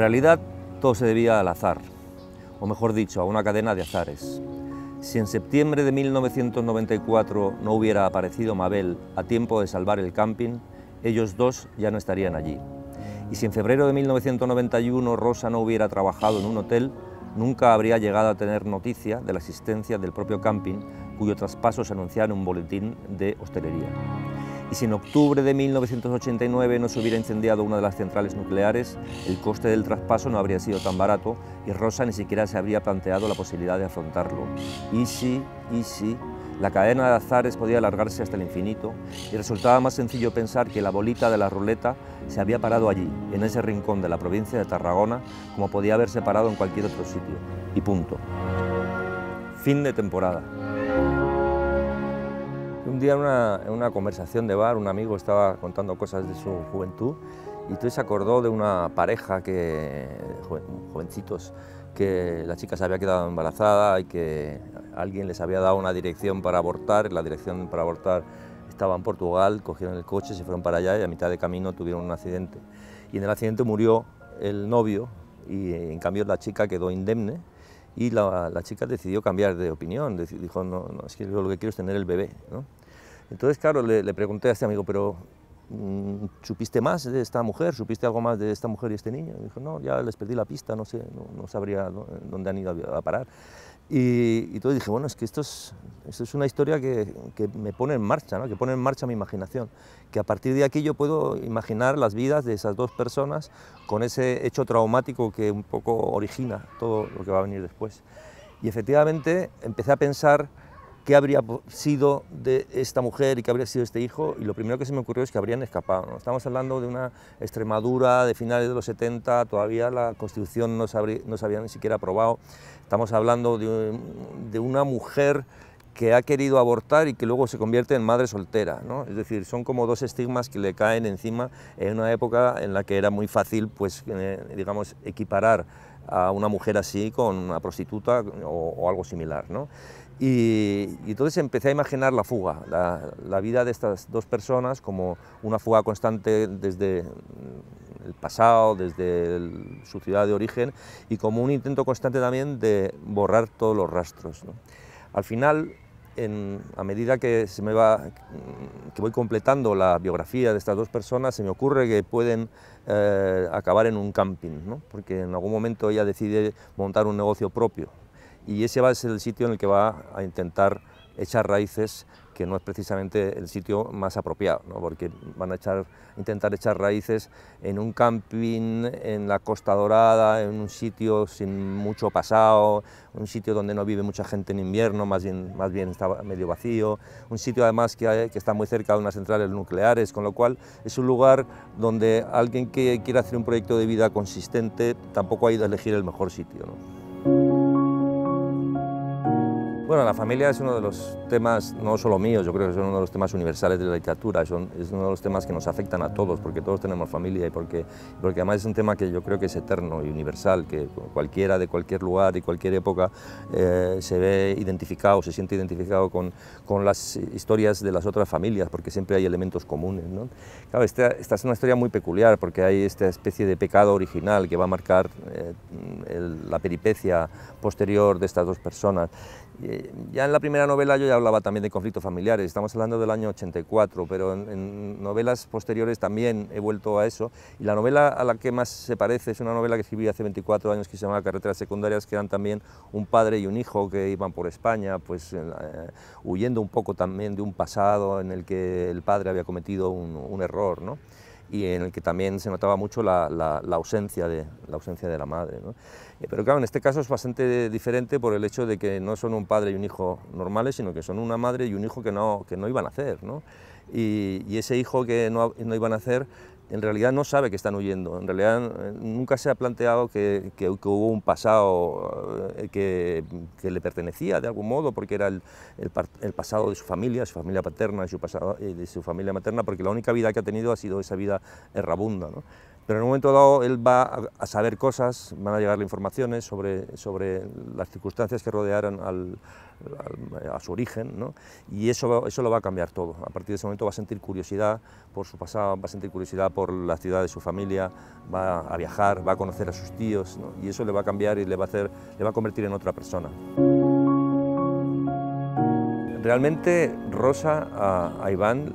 En realidad, todo se debía al azar, o mejor dicho, a una cadena de azares. Si en septiembre de 1994 no hubiera aparecido Mabel a tiempo de salvar el camping, ellos dos ya no estarían allí. Y si en febrero de 1991 Rosa no hubiera trabajado en un hotel, nunca habría llegado a tener noticia de la existencia del propio camping, cuyo traspaso se anunciaba en un boletín de hostelería y si en octubre de 1989 no se hubiera incendiado una de las centrales nucleares, el coste del traspaso no habría sido tan barato y Rosa ni siquiera se habría planteado la posibilidad de afrontarlo. Y sí, y sí, la cadena de azares podía alargarse hasta el infinito y resultaba más sencillo pensar que la bolita de la ruleta se había parado allí, en ese rincón de la provincia de Tarragona, como podía haberse parado en cualquier otro sitio. Y punto. Fin de temporada. Un día en una, conversación de bar un amigo estaba contando cosas de su juventud y entonces se acordó de una pareja que, jovencitos, que la chica se había quedado embarazada y que alguien les había dado una dirección para abortar, la dirección para abortar estaba en Portugal, cogieron el coche, se fueron para allá y a mitad de camino tuvieron un accidente. Y en el accidente murió el novio y en cambio la chica quedó indemne y la, chica decidió cambiar de opinión, dijo, no, es que yo lo que quiero es tener el bebé. ¿no? Entonces, claro, le, pregunté a este amigo, pero mm, ¿supiste más de esta mujer? ¿Supiste algo más de esta mujer y este niño? Y dijo, no, ya les perdí la pista, no sé, no, sabría dónde han ido a parar. Y, y todo dije, bueno, es que esto es, esto es una historia que, me pone en marcha, que pone en marcha mi imaginación, que a partir de aquí yo puedo imaginar las vidas de esas dos personas con ese hecho traumático que un poco origina todo lo que va a venir después. Y efectivamente empecé a pensar qué habría sido de esta mujer y qué habría sido este hijo, y lo primero que se me ocurrió es que habrían escapado. ¿no? Estamos hablando de una Extremadura de finales de los 70, todavía la Constitución no se, no había ni siquiera aprobado. Estamos hablando de, de una mujer que ha querido abortar y que luego se convierte en madre soltera. Es decir, son como dos estigmas que le caen encima en una época en la que era muy fácil, pues, eh, digamos, equiparar a una mujer así con una prostituta o, algo similar. Y, entonces empecé a imaginar la fuga, la, vida de estas dos personas como una fuga constante desde el pasado, desde su ciudad de origen y como un intento constante también de borrar todos los rastros. Al final en, a medida que, se me va, que voy completando la biografía de estas dos personas, se me ocurre que pueden eh, acabar en un camping, porque en algún momento ella decide montar un negocio propio y ese va a ser el sitio en el que va a intentar echar raíces que no es precisamente el sitio más apropiado, porque van a echar, intentar echar raíces en un camping, en la Costa Dorada, en un sitio sin mucho pasado, un sitio donde no vive mucha gente en invierno, más bien, más bien está medio vacío, un sitio además que, está muy cerca de unas centrales nucleares, con lo cual es un lugar donde alguien que quiera hacer un proyecto de vida consistente tampoco ha ido a elegir el mejor sitio. Bueno, la familia es uno de los temas, no solo míos, yo creo que es uno de los temas universales de la literatura, son, es uno de los temas que nos afectan a todos, porque todos tenemos familia y porque, además es un tema que yo creo que es eterno y universal, que cualquiera de cualquier lugar y cualquier época eh, se ve identificado, se siente identificado con, las historias de las otras familias, porque siempre hay elementos comunes. Claro, esta, es una historia muy peculiar, porque hay esta especie de pecado original que va a marcar eh, la peripecia posterior de estas dos personas. Eh, ya en la primera novela yo ya hablaba también de conflictos familiares, estamos hablando del año 84, pero en, novelas posteriores también he vuelto a eso. Y la novela a la que más se parece es una novela que escribí hace 24 años que se llama Carreteras Secundarias, que eran también un padre y un hijo que iban por España, pues eh, huyendo un poco también de un pasado en el que el padre había cometido un, un error. ¿no? y en el que también se notaba mucho la, ausencia, de, la ausencia de la madre. ¿no? Eh, pero claro, en este caso es bastante diferente por el hecho de que no son un padre y un hijo normales, sino que son una madre y un hijo que no, que no iban a hacer. ¿no? Y, y, ese hijo que no, no iban a hacer en realidad no sabe que están huyendo, en realidad eh, nunca se ha planteado que, hubo un pasado eh, que, le pertenecía de algún modo, porque era el, pasado de su familia, su familia paterna, y su, eh, de su familia materna, porque la única vida que ha tenido ha sido esa vida errabunda. ¿no? pero en un momento dado él va a saber cosas, van a llegarle informaciones sobre, sobre las circunstancias que rodearon a su origen, y eso, eso lo va a cambiar todo. A partir de ese momento va a sentir curiosidad por su pasado, va a sentir curiosidad por la ciudad de su familia, va a viajar, va a conocer a sus tíos, y eso le va a cambiar y le va a, hacer, le va a convertir en otra persona. Realmente Rosa a Iván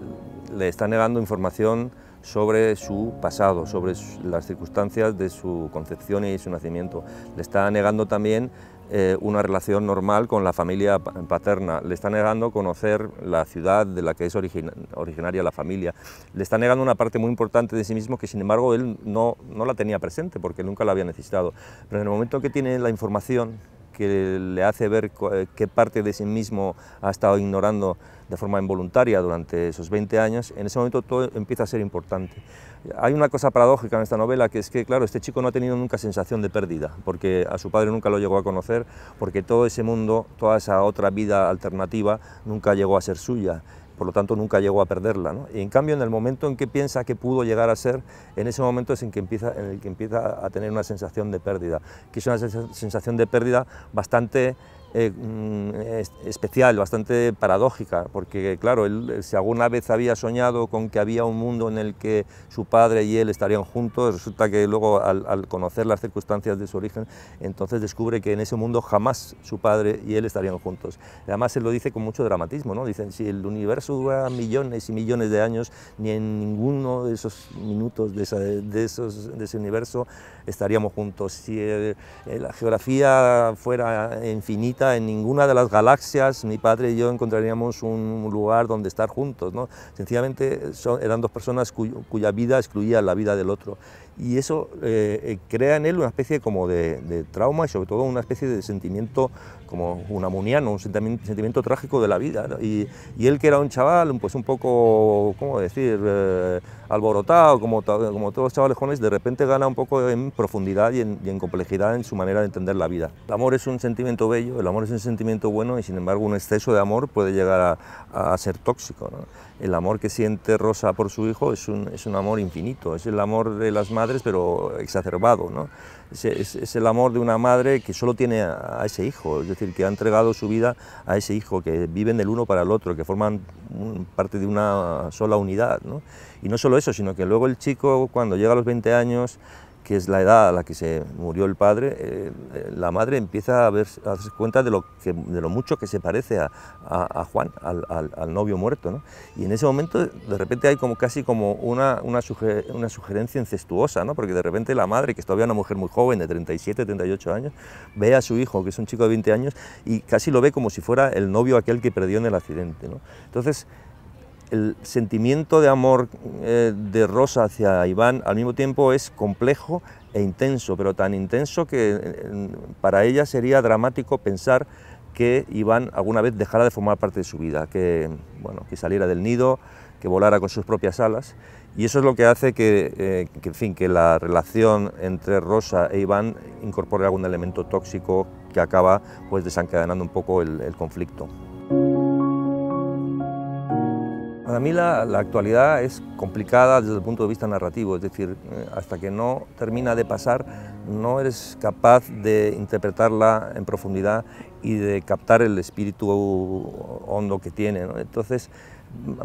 le está negando información sobre su pasado, sobre las circunstancias de su concepción y su nacimiento. Le está negando también eh, una relación normal con la familia paterna, le está negando conocer la ciudad de la que es originaria la familia, le está negando una parte muy importante de sí mismo que sin embargo él no, no la tenía presente porque nunca la había necesitado. Pero en el momento que tiene la información, que le hace ver eh, qué parte de sí mismo ha estado ignorando de forma involuntaria durante esos 20 años, en ese momento todo empieza a ser importante. Hay una cosa paradójica en esta novela, que es que, claro, este chico no ha tenido nunca sensación de pérdida, porque a su padre nunca lo llegó a conocer, porque todo ese mundo, toda esa otra vida alternativa, nunca llegó a ser suya por lo tanto nunca llegó a perderla. Y en cambio, en el momento en que piensa que pudo llegar a ser, en ese momento es en, que empieza, en el que empieza a tener una sensación de pérdida, que es una sensación de pérdida bastante eh, mm, es especial, bastante paradójica, porque claro, él, eh, si alguna vez había soñado con que había un mundo en el que su padre y él estarían juntos, resulta que luego al, conocer las circunstancias de su origen, entonces descubre que en ese mundo jamás su padre y él estarían juntos. Además, él lo dice con mucho dramatismo, ¿no? Dicen, si el universo dura millones y millones de años, ni en ninguno de esos minutos de, ese universo estaríamos juntos. Si eh, la geografía fuera infinita, en ninguna de las galaxias, mi padre y yo encontraríamos un lugar donde estar juntos. ¿no? Sencillamente eran dos personas cuya vida excluía la vida del otro y eso eh, eh, crea en él una especie como de, trauma y sobre todo una especie de sentimiento como un amuniano, un sentimiento, trágico de la vida. Y, él que era un chaval pues un poco, ¿cómo decir?, eh, alborotado, como, como todos los chavales jóvenes, de repente gana un poco en profundidad y en, complejidad en su manera de entender la vida. El amor es un sentimiento bello, el amor es un sentimiento bueno y sin embargo un exceso de amor puede llegar a, ser tóxico el amor que siente Rosa por su hijo es un, es un amor infinito, es el amor de las madres pero exacerbado, ¿no? es, el amor de una madre que solo tiene a, ese hijo, es decir, que ha entregado su vida a ese hijo, que viven del uno para el otro, que forman parte de una sola unidad. ¿no? Y no solo eso, sino que luego el chico cuando llega a los 20 años que es la edad a la que se murió el padre, eh, eh, la madre empieza a, ver, cuenta de lo, que, de lo mucho que se parece a, a, Juan, al, novio muerto. ¿no? Y en ese momento, de repente, hay como casi como una, una, una sugerencia incestuosa, ¿no? porque de repente la madre, que es todavía una mujer muy joven, de 37, 38 años, ve a su hijo, que es un chico de 20 años, y casi lo ve como si fuera el novio aquel que perdió en el accidente. ¿no? Entonces, el sentimiento de amor eh, de Rosa hacia Iván al mismo tiempo es complejo e intenso, pero tan intenso que eh, para ella sería dramático pensar que Iván alguna vez dejara de formar parte de su vida, que, saliera del nido, que volara con sus propias alas. Y eso es lo que hace que, eh, fin, que la relación entre Rosa e Iván incorpore algún elemento tóxico que acaba pues, desencadenando un poco el conflicto. Para mí la, actualidad es complicada desde el punto de vista narrativo, es decir, eh, hasta que no termina de pasar, no eres capaz de interpretarla en profundidad y de captar el espíritu hondo que tiene. Entonces,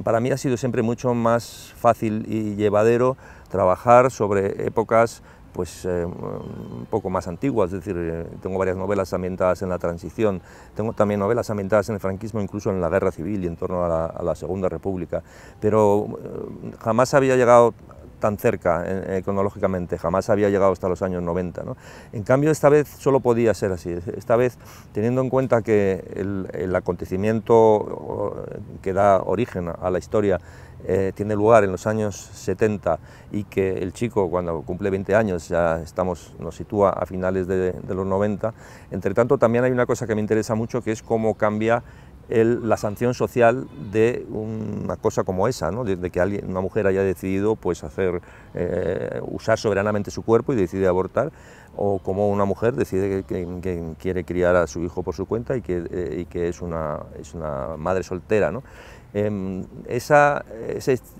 para mí ha sido siempre mucho más fácil y llevadero trabajar sobre épocas pues eh, un poco más antiguas, es decir, eh, tengo varias novelas ambientadas en la transición, tengo también novelas ambientadas en el franquismo, incluso en la guerra civil y en torno a la, Segunda República, pero eh, jamás había llegado tan cerca cronológicamente, jamás había llegado hasta los años 90. En cambio, esta vez solo podía ser así, esta vez teniendo en cuenta que el acontecimiento que da origen a la historia eh, tiene lugar en los años 70 y que el chico cuando cumple 20 años ya estamos, nos sitúa a finales de, los 90, entre tanto también hay una cosa que me interesa mucho que es cómo cambia la sanción social de una cosa como esa, ¿no? de, que alguien, una mujer haya decidido pues, hacer, eh, usar soberanamente su cuerpo y decide abortar, o cómo una mujer decide que, quiere criar a su hijo por su cuenta y que, eh, es, una, es, una, madre soltera. ¿no? Em, ese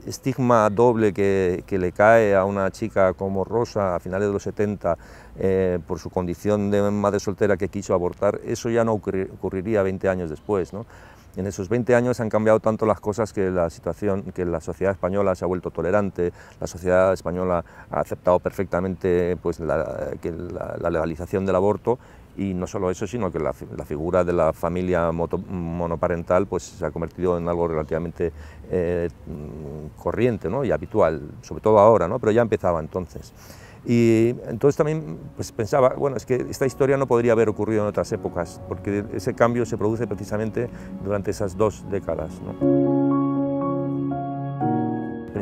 estigma doble que, le cae a una chica como Rosa a finales de los 70 eh, por su condición de madre soltera que quiso abortar, eso ya no ocurriría 20 años después. En esos 20 años han cambiado tanto las cosas que la situación, que la sociedad española se ha vuelto tolerante, la sociedad española ha aceptado perfectamente pues, la legalización del aborto y no solo eso, sino que la, figura de la familia monoparental pues, se ha convertido en algo relativamente eh, mm, corriente ¿no? y habitual, sobre todo ahora, ¿no? pero ya empezaba entonces. Y entonces también pues, pensaba, bueno, es que esta historia no podría haber ocurrido en otras épocas, porque ese cambio se produce precisamente durante esas dos décadas. ¿no?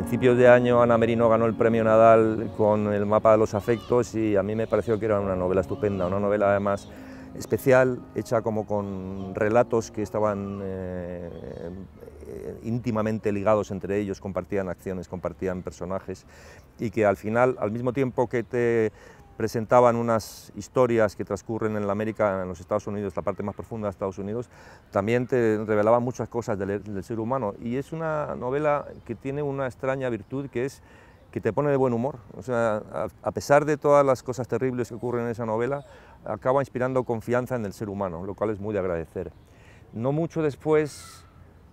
principios de año Ana Merino ganó el premio Nadal con el mapa de los afectos y a mí me pareció que era una novela estupenda, una novela además especial, hecha como con relatos que estaban eh, íntimamente ligados entre ellos, compartían acciones, compartían personajes y que al final, al mismo tiempo que te presentaban unas historias que transcurren en la América, en los Estados Unidos, la parte más profunda de Estados Unidos, también te revelaban muchas cosas del, ser humano. Y es una novela que tiene una extraña virtud que es que te pone de buen humor. O sea, a, pesar de todas las cosas terribles que ocurren en esa novela, acaba inspirando confianza en el ser humano, lo cual es muy de agradecer. No mucho después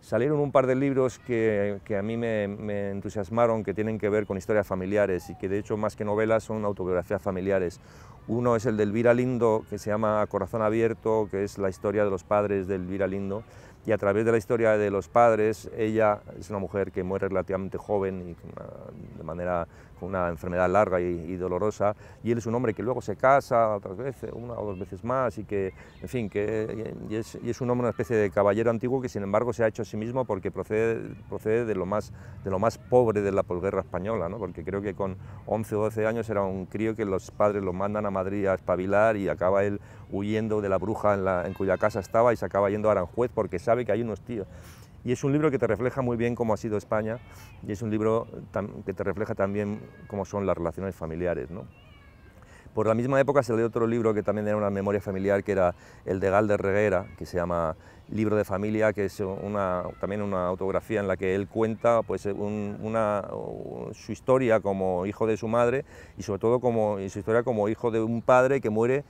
Salieron un par de libros que, a mí me, me, entusiasmaron, que tienen que ver con historias familiares y que de hecho más que novelas son autobiografías familiares. Uno es el de Elvira Lindo, que se llama Corazón Abierto, que es la historia de los padres de Elvira Lindo y a través de la historia de los padres, ella es una mujer que muere relativamente joven y de manera con una enfermedad larga y, dolorosa, y él es un hombre que luego se casa otras veces, una o dos veces más, y que, en fin, que y es, un hombre, una especie de caballero antiguo que sin embargo se ha hecho a sí mismo porque procede, procede de, lo más, de lo más pobre de la posguerra española, ¿no? porque creo que con 11 o 12 años era un crío que los padres lo mandan a Madrid a espabilar y acaba él huyendo de la bruja en, cuya casa estaba y se acaba yendo a Aranjuez porque sabe que hay unos tíos. Y es un libro que te refleja muy bien cómo ha sido España y es un libro que te refleja también cómo son las relaciones familiares. ¿no? Por la misma época se dio otro libro que también era una memoria familiar, que era el de Gal de Reguera, que se llama Libro de Familia, que es una, también una autografía en la que él cuenta pues, una, su historia como hijo de su madre y sobre todo como, su historia como hijo de un padre que muere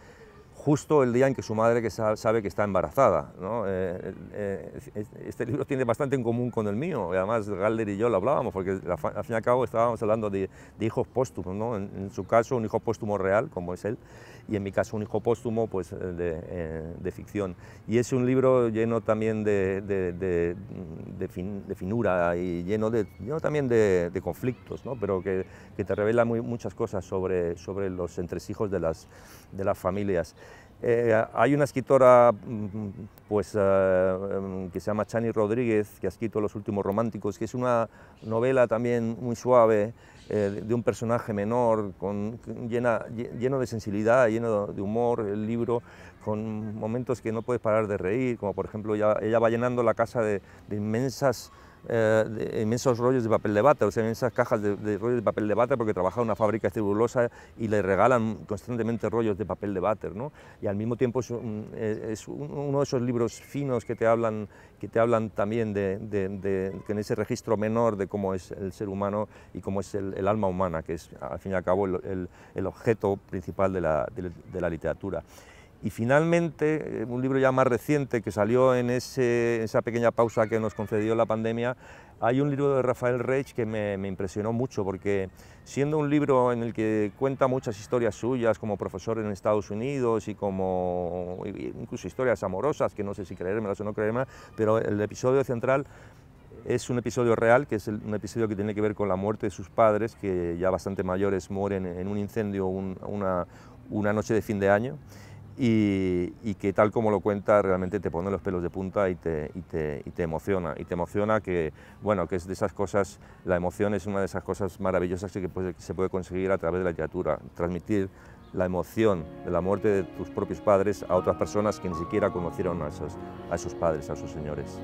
justo el día en que su madre que sabe que está embarazada. Eh, eh, eh, este libro tiene bastante en común con el mío, y además Galder y yo lo hablábamos, porque al fin y al cabo estábamos hablando de, hijos póstumos, en, su caso un hijo póstumo real, como es él, y en mi caso un hijo póstumo pues, de, ficción. Y es un libro lleno también de, finura y lleno, de, también de, conflictos, pero que, te revela muchas cosas sobre, sobre los entresijos de las, de las familias. Eh, hay una escritora mm, pues, eh, em, que se llama Chani Rodríguez, que ha escrito Los Últimos Románticos, que es una novela también muy suave, eh, de un personaje menor, con, llena, lleno de sensibilidad, lleno de humor, el libro, con momentos que no puedes parar de reír, como por ejemplo ella, ella va llenando la casa de inmensas eh, inmensos rollos de papel de bata, o sea, inmensas cajas de, rollos de papel de porque trabaja en una fábrica celulosa y le regalan constantemente rollos de papel de váter, ¿no? Y al mismo tiempo es, uno de esos libros finos que te hablan, que te hablan también de, ese registro menor de cómo es el ser humano y cómo es el, alma humana, que es al fin y al cabo el, objeto principal de la, de la literatura. Y finalmente, eh, un libro ya más reciente que salió en esa pequeña pausa que nos concedió la pandemia, hay un libro de Rafael Reich que me, impresionó mucho porque siendo un libro en el que cuenta muchas historias suyas como profesor en Estados Unidos y como incluso historias amorosas, que no sé si creérmelas o no creérmelas, pero el episodio central es un episodio real, que es un episodio que tiene que ver con la muerte de sus padres, que ya bastante mayores mueren en un incendio una, una noche de fin de año y, que tal como lo cuenta realmente te pone los pelos de punta y te, emociona. Y te emociona que, bueno, que es de esas cosas, la emoción es una de esas cosas maravillosas que se puede conseguir a través de la literatura, transmitir la emoción de la muerte de tus propios padres a otras personas que ni siquiera conocieron a esos, padres, a esos señores.